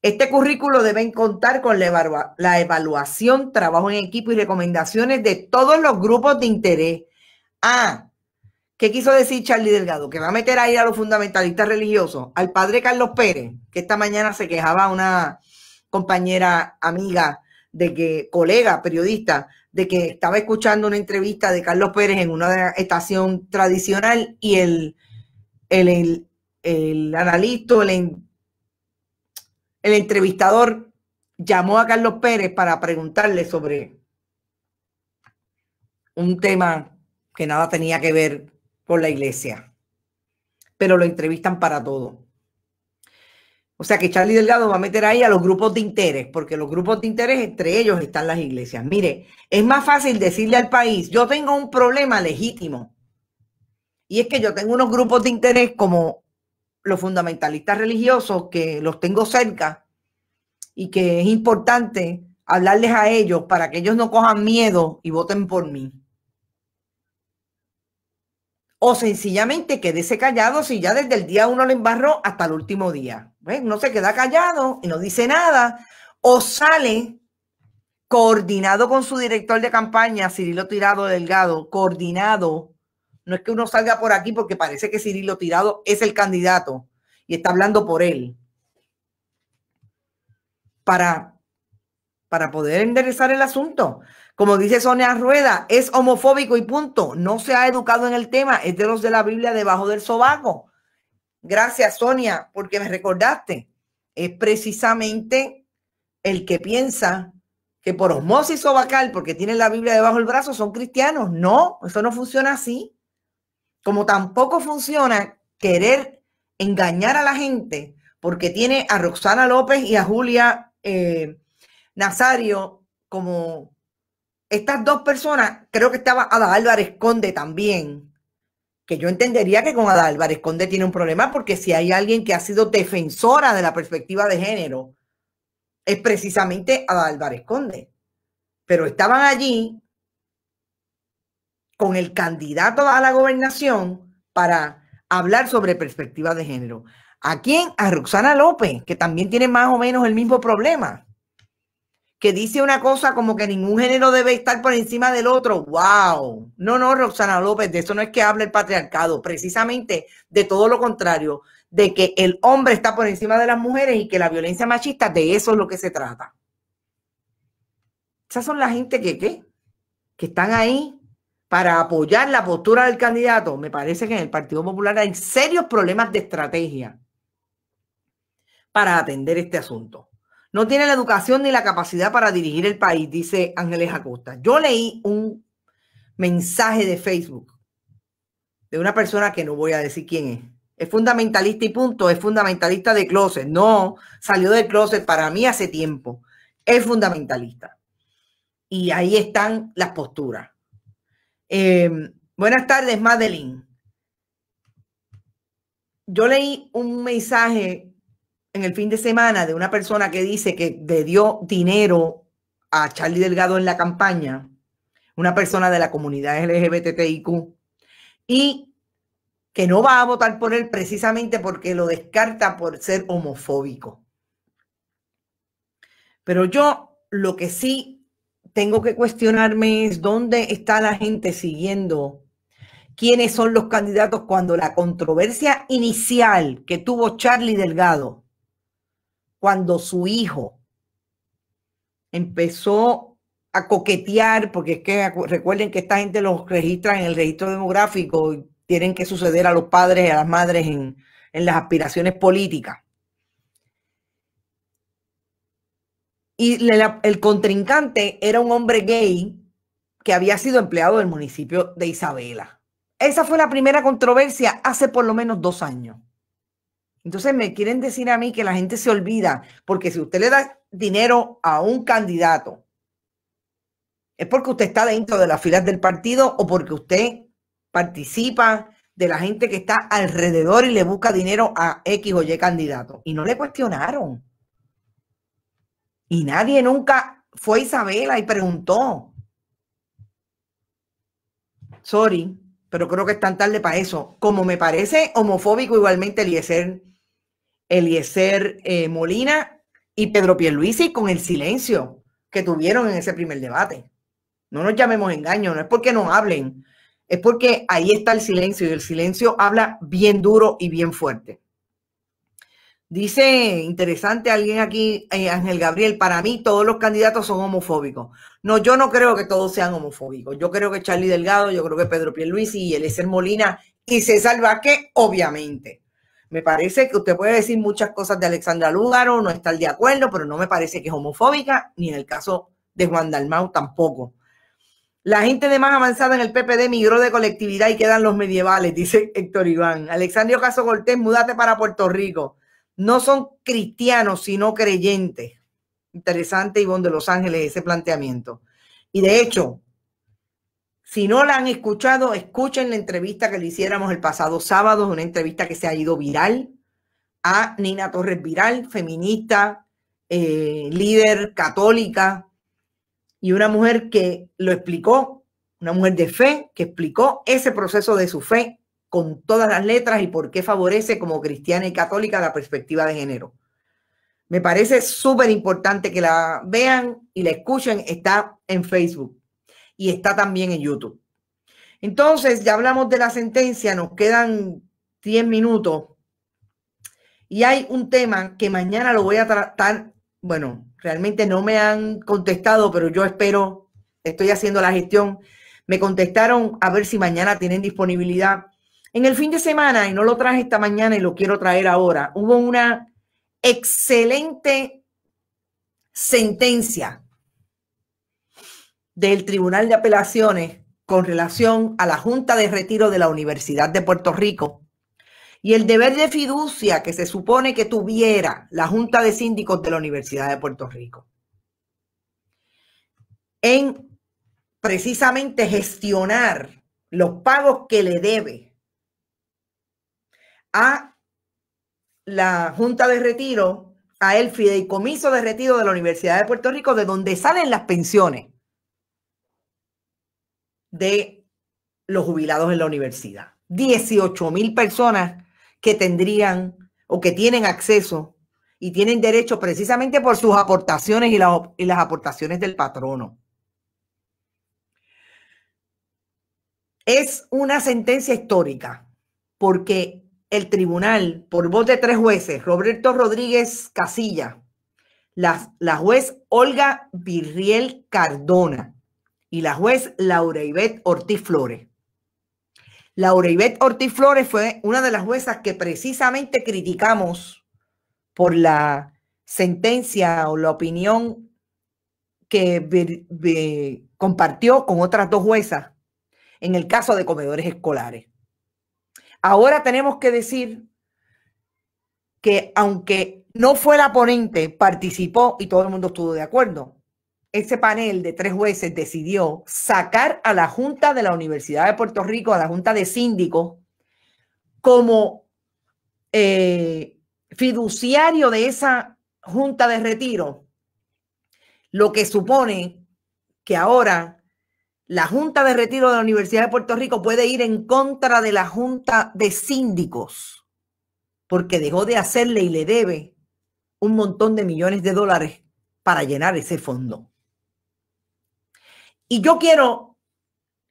Este currículo deben contar con la, evaluación, trabajo en equipo y recomendaciones de todos los grupos de interés. Ah, ¿qué quiso decir Charlie Delgado? Que va a meter ahí a los fundamentalistas religiosos, al padre Carlos Pérez, que esta mañana se quejaba una compañera amiga de que colega periodista, de que estaba escuchando una entrevista de Carlos Pérez en una estación tradicional y el, el, el, analista, el, el entrevistador llamó a Carlos Pérez para preguntarle sobre un tema que nada tenía que ver con la iglesia, pero lo entrevistan para todo. O sea que Charlie Delgado va a meter ahí a los grupos de interés, porque los grupos de interés, entre ellos están las iglesias. Mire, es más fácil decirle al país, yo tengo un problema legítimo. Y es que yo tengo unos grupos de interés como los fundamentalistas religiosos, que los tengo cerca y que es importante hablarles a ellos para que ellos no cojan miedo y voten por mí. O sencillamente quédese callado si ya desde el día uno le embarró hasta el último día. No se queda callado y no dice nada. O sale coordinado con su director de campaña, Cirilo Tirado Delgado, coordinado. No es que uno salga por aquí porque parece que Cirilo Tirado es el candidato y está hablando por él. Para, para poder enderezar el asunto. Como dice Sonia Rueda, es homofóbico y punto. No se ha educado en el tema, es de los de la Biblia debajo del sobaco. Gracias, Sonia, porque me recordaste. Es precisamente el que piensa que por osmosis o bacal, porque tienen la Biblia debajo del brazo, son cristianos. No, eso no funciona así. Como tampoco funciona querer engañar a la gente, porque tiene a Roxana López y a Julia eh, Nazario como estas dos personas, creo que estaba Ada Álvarez Conde también, que yo entendería que con Adalvar Conde tiene un problema porque si hay alguien que ha sido defensora de la perspectiva de género, es precisamente Adalvarez Conde. Pero estaban allí con el candidato a la gobernación para hablar sobre perspectiva de género. ¿A quién? A Roxana López, que también tiene más o menos el mismo problema que dice una cosa como que ningún género debe estar por encima del otro. ¡Wow! No, no, Roxana López, de eso no es que hable el patriarcado, precisamente de todo lo contrario, de que el hombre está por encima de las mujeres y que la violencia machista, de eso es lo que se trata. Esas son la gente que, ¿qué? que están ahí para apoyar la postura del candidato. Me parece que en el Partido Popular hay serios problemas de estrategia para atender este asunto. No tiene la educación ni la capacidad para dirigir el país, dice Ángeles Acosta. Yo leí un mensaje de Facebook de una persona que no voy a decir quién es. Es fundamentalista y punto, es fundamentalista de closet. No, salió del closet para mí hace tiempo. Es fundamentalista. Y ahí están las posturas. Em, buenas tardes, Madeline. Yo leí un mensaje en el fin de semana de una persona que dice que le dio dinero a Charlie Delgado en la campaña, una persona de la comunidad LGBTIQ, y que no va a votar por él precisamente porque lo descarta por ser homofóbico. Pero yo lo que sí tengo que cuestionarme es dónde está la gente siguiendo quiénes son los candidatos cuando la controversia inicial que tuvo Charlie Delgado cuando su hijo empezó a coquetear, porque es que recuerden que esta gente los registra en el registro demográfico y tienen que suceder a los padres y a las madres en, las aspiraciones políticas. Y el contrincante era un hombre gay que había sido empleado del municipio de Isabela. Esa fue la primera controversia hace por lo menos dos años. Entonces me quieren decir a mí que la gente se olvida, porque si usted le da dinero a un candidato, es porque usted está dentro de las filas del partido o porque usted participa de la gente que está alrededor y le busca dinero a X o Y candidato. Y no le cuestionaron. Y nadie nunca fue a Isabela y preguntó. Sorry, pero creo que es tan tarde para eso. Como me parece homofóbico igualmente el Eliezer Eliezer eh, Molina y Pedro Pierluisi con el silencio que tuvieron en ese primer debate. No nos llamemos engaño, no es porque no hablen, es porque ahí está el silencio y el silencio habla bien duro y bien fuerte. Dice, interesante alguien aquí, eh, Ángel Gabriel, para mí todos los candidatos son homofóbicos. No, yo no creo que todos sean homofóbicos. Yo creo que Charlie Delgado, yo creo que Pedro Pierluisi y Eliezer Molina y César Vázquez, obviamente. Me parece que usted puede decir muchas cosas de Alexandra Lúgaro, no estar de acuerdo, pero no me parece que es homofóbica, ni en el caso de Juan Dalmau tampoco. La gente de más avanzada en el PPD migró de colectividad y quedan los medievales, dice Héctor Iván. Alexandria Caso Cortés, mudate para Puerto Rico. No son cristianos, sino creyentes. Interesante, Iván de Los Ángeles, ese planteamiento. Y de hecho, si no la han escuchado, escuchen la entrevista que le hiciéramos el pasado sábado, una entrevista que se ha ido viral a Nina Torres Viral, feminista, eh, líder católica y una mujer que lo explicó, una mujer de fe que explicó ese proceso de su fe con todas las letras y por qué favorece como cristiana y católica la perspectiva de género. Me parece súper importante que la vean y la escuchen. Está en Facebook y está también en YouTube. Entonces, ya hablamos de la sentencia, nos quedan 10 minutos. Y hay un tema que mañana lo voy a tratar. Bueno, realmente no me han contestado, pero yo espero, estoy haciendo la gestión. Me contestaron a ver si mañana tienen disponibilidad. En el fin de semana, y no lo traje esta mañana y lo quiero traer ahora, hubo una excelente sentencia del Tribunal de Apelaciones con relación a la Junta de Retiro de la Universidad de Puerto Rico y el deber de fiducia que se supone que tuviera la Junta de Síndicos de la Universidad de Puerto Rico en precisamente gestionar los pagos que le debe a la Junta de Retiro, a el fideicomiso de retiro de la Universidad de Puerto Rico, de donde salen las pensiones de los jubilados en la universidad. 18 mil personas que tendrían o que tienen acceso y tienen derecho precisamente por sus aportaciones y, las aportaciones del patrono. Es una sentencia histórica porque el tribunal, por voz de tres jueces, Roberto Rodríguez Casilla, la juez Olga Virriel Cardona, y la juez Laura Ivette Ortiz Flores. Laura Ivette Ortiz Flores fue una de las juezas que precisamente criticamos por la sentencia o la opinión que compartió con otras dos juezas en el caso de comedores escolares. Ahora tenemos que decir que aunque no fue la ponente, participó y todo el mundo estuvo de acuerdo ese panel de tres jueces decidió sacar a la Junta de la Universidad de Puerto Rico, a la Junta de Síndicos, como eh, fiduciario de esa Junta de Retiro, lo que supone que ahora la Junta de Retiro de la Universidad de Puerto Rico puede ir en contra de la Junta de Síndicos, porque dejó de hacerle y le debe un montón de millones de dólares para llenar ese fondo. Y yo quiero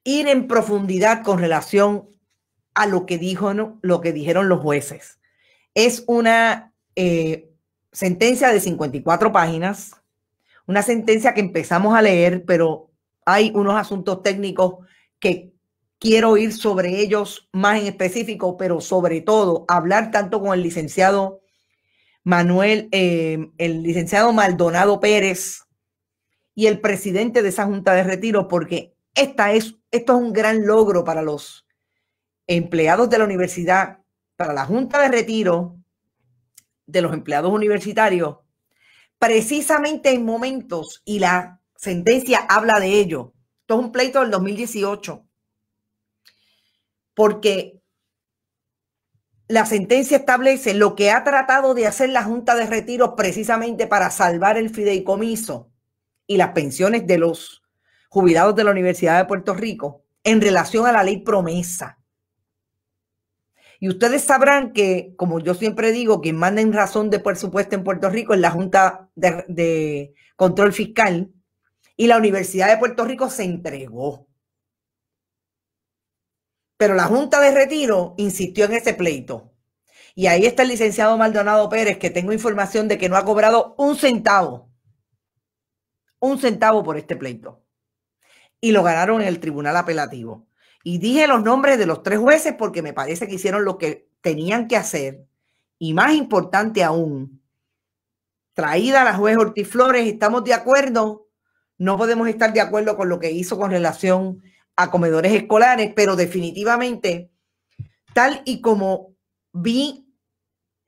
ir en profundidad con relación a lo que, dijo, lo que dijeron los jueces. Es una eh, sentencia de 54 páginas, una sentencia que empezamos a leer, pero hay unos asuntos técnicos que quiero ir sobre ellos más en específico, pero sobre todo hablar tanto con el licenciado Manuel, eh, el licenciado Maldonado Pérez, y el presidente de esa Junta de Retiro, porque esta es, esto es un gran logro para los empleados de la universidad, para la Junta de Retiro de los empleados universitarios, precisamente en momentos, y la sentencia habla de ello, esto es un pleito del 2018, porque la sentencia establece lo que ha tratado de hacer la Junta de Retiro precisamente para salvar el fideicomiso y las pensiones de los jubilados de la Universidad de Puerto Rico en relación a la ley promesa. Y ustedes sabrán que, como yo siempre digo, quien manda en razón de presupuesto en Puerto Rico es la Junta de, de Control Fiscal y la Universidad de Puerto Rico se entregó. Pero la Junta de Retiro insistió en ese pleito. Y ahí está el licenciado Maldonado Pérez, que tengo información de que no ha cobrado un centavo un centavo por este pleito. Y lo ganaron en el tribunal apelativo. Y dije los nombres de los tres jueces porque me parece que hicieron lo que tenían que hacer. Y más importante aún, traída la juez Ortiz Flores, estamos de acuerdo. No podemos estar de acuerdo con lo que hizo con relación a comedores escolares, pero definitivamente, tal y como vi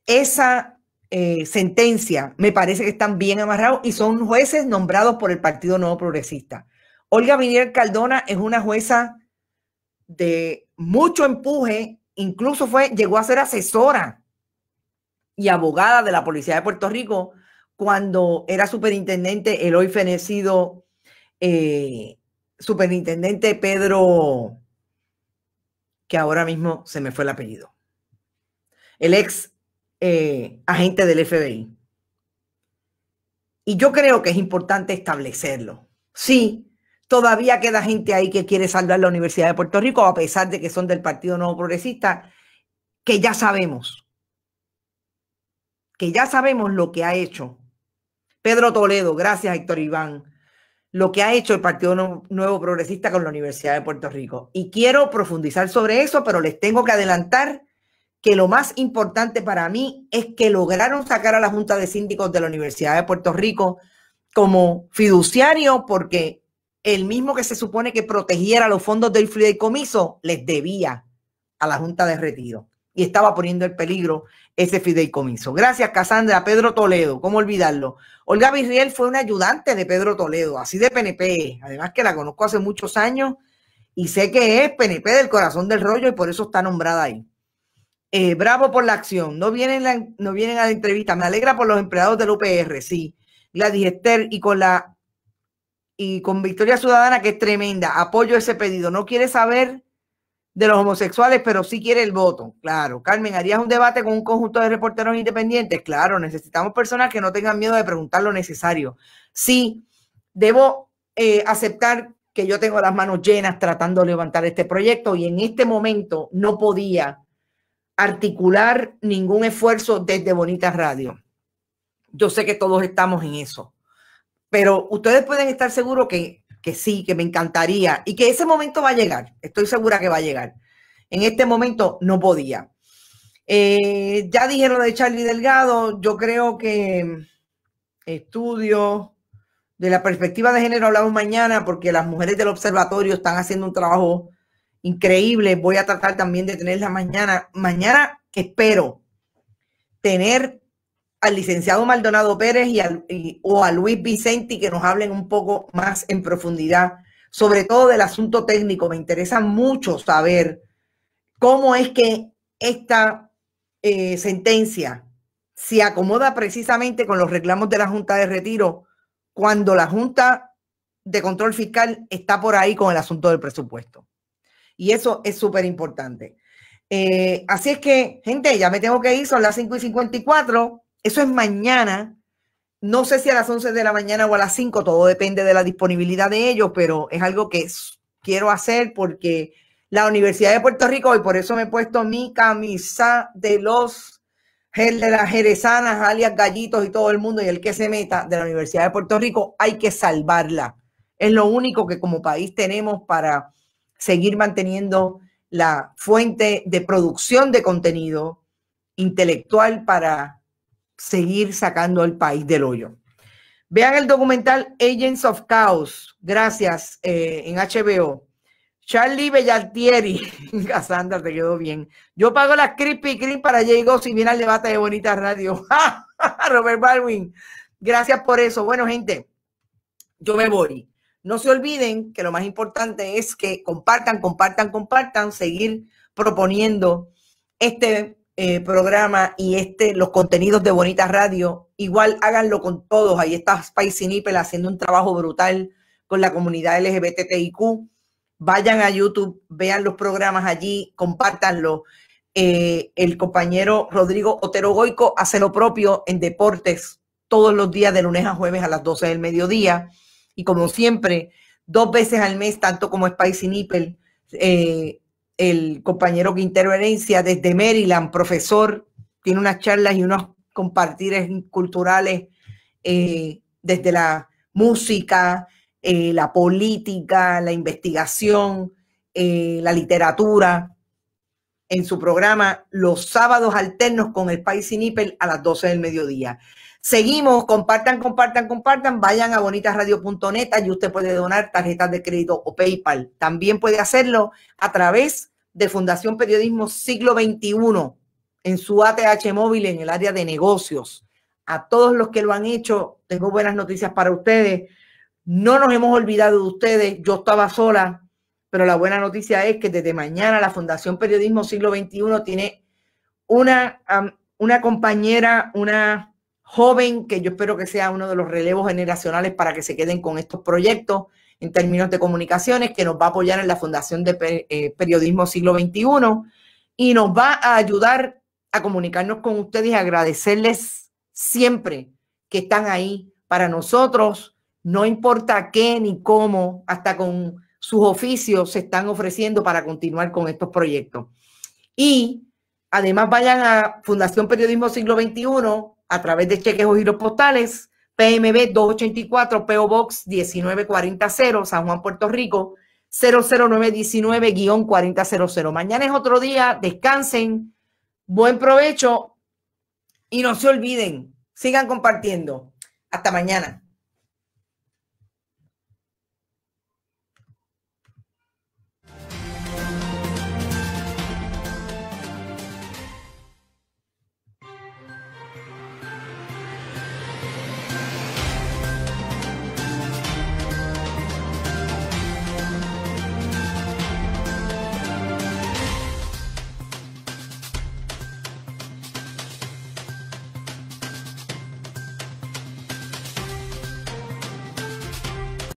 esa eh, sentencia, me parece que están bien amarrados y son jueces nombrados por el Partido Nuevo Progresista. Olga Miguel Caldona es una jueza de mucho empuje, incluso fue, llegó a ser asesora y abogada de la Policía de Puerto Rico cuando era superintendente, el hoy fenecido eh, superintendente Pedro, que ahora mismo se me fue el apellido, el ex eh, agente del FBI. Y yo creo que es importante establecerlo. Sí, todavía queda gente ahí que quiere salvar la Universidad de Puerto Rico, a pesar de que son del Partido Nuevo Progresista, que ya sabemos, que ya sabemos lo que ha hecho Pedro Toledo, gracias Héctor Iván, lo que ha hecho el Partido Nuevo Progresista con la Universidad de Puerto Rico. Y quiero profundizar sobre eso, pero les tengo que adelantar que lo más importante para mí es que lograron sacar a la Junta de Síndicos de la Universidad de Puerto Rico como fiduciario porque el mismo que se supone que protegiera los fondos del fideicomiso les debía a la Junta de Retiro y estaba poniendo en peligro ese fideicomiso. Gracias, Casandra. Pedro Toledo, ¿cómo olvidarlo? Olga Virriel fue una ayudante de Pedro Toledo, así de PNP, además que la conozco hace muchos años y sé que es PNP del corazón del rollo y por eso está nombrada ahí. Eh, bravo por la acción. No vienen, no vienen a la entrevista. Me alegra por los empleados del UPR, sí. Gladys Esther y con la y con Victoria Ciudadana, que es tremenda. Apoyo ese pedido. No quiere saber de los homosexuales, pero sí quiere el voto. Claro. Carmen, ¿harías un debate con un conjunto de reporteros independientes? Claro, necesitamos personas que no tengan miedo de preguntar lo necesario. Sí, debo eh, aceptar que yo tengo las manos llenas tratando de levantar este proyecto y en este momento no podía articular ningún esfuerzo desde Bonita Radio. Yo sé que todos estamos en eso, pero ustedes pueden estar seguros que, sí, que me encantaría y que ese momento va a llegar. Estoy segura que va a llegar. En este momento no podía. Eh, ya dijeron de Charlie Delgado, yo creo que mm, estudio de la perspectiva de género hablamos mañana porque las mujeres del observatorio están haciendo un trabajo increíble. Voy a tratar también de tenerla mañana. Mañana espero tener al licenciado Maldonado Pérez y, al, o a Luis Vicente que nos hablen un poco más en profundidad, sobre todo del asunto técnico. Me interesa mucho saber cómo es que esta eh, sentencia se acomoda precisamente con los reclamos de la Junta de Retiro cuando la Junta de Control Fiscal está por ahí con el asunto del presupuesto. Y eso es súper importante. Eh, así es que, gente, ya me tengo que ir, son las 5 y 54. Eso es mañana. No sé si a las 11 de la mañana o a las 5, todo depende de la disponibilidad de ellos, pero es algo que quiero hacer porque la Universidad de Puerto Rico, y por eso me he puesto mi camisa de los de las jerezanas, alias gallitos y todo el mundo, y el que se meta de la Universidad de Puerto Rico, hay que salvarla. Es lo único que como país tenemos para seguir manteniendo la fuente de producción de contenido intelectual para seguir sacando al país del hoyo. Vean el documental Agents of Chaos, gracias, eh, en HBO. Charlie Bellaltieri, (laughs) Cassandra, te quedó bien. Yo pago las creepy Cream para Jay si y viene al debate de Bonita Radio. (laughs) Robert Baldwin, gracias por eso. Bueno, gente, yo me voy. No se olviden que lo más importante es que compartan, compartan, compartan, seguir proponiendo este eh, programa y este, los contenidos de Bonita Radio. Igual háganlo con todos. Ahí está Spicy Nipple haciendo un trabajo brutal con la comunidad LGBTIQ. Vayan a YouTube, vean los programas allí, compartanlo. Eh, el compañero Rodrigo Otero Goico hace lo propio en deportes todos los días de lunes a jueves a las 12 del mediodía. Y como siempre, dos veces al mes, tanto como Spice Nipple, eh, el compañero que Herencia desde Maryland, profesor, tiene unas charlas y unos compartires culturales eh, desde la música, eh, la política, la investigación, eh, la literatura, en su programa los sábados alternos con el y Nipple a las 12 del mediodía. Seguimos, compartan, compartan, compartan, vayan a bonitasradio.net, y usted puede donar tarjetas de crédito o PayPal. También puede hacerlo a través de Fundación Periodismo Siglo XXI en su ATH móvil en el área de negocios. A todos los que lo han hecho, tengo buenas noticias para ustedes. No nos hemos olvidado de ustedes, yo estaba sola, pero la buena noticia es que desde mañana la Fundación Periodismo Siglo XXI tiene una, una compañera, una joven, que yo espero que sea uno de los relevos generacionales para que se queden con estos proyectos en términos de comunicaciones, que nos va a apoyar en la Fundación de eh, Periodismo Siglo XXI y nos va a ayudar a comunicarnos con ustedes y agradecerles siempre que están ahí para nosotros, no importa qué ni cómo, hasta con sus oficios se están ofreciendo para continuar con estos proyectos. Y además vayan a Fundación Periodismo Siglo XXI, a través de cheques o giros postales, PMB 284, PO Box 1940, San Juan, Puerto Rico, 00919-4000. Mañana es otro día, descansen, buen provecho y no se olviden, sigan compartiendo. Hasta mañana.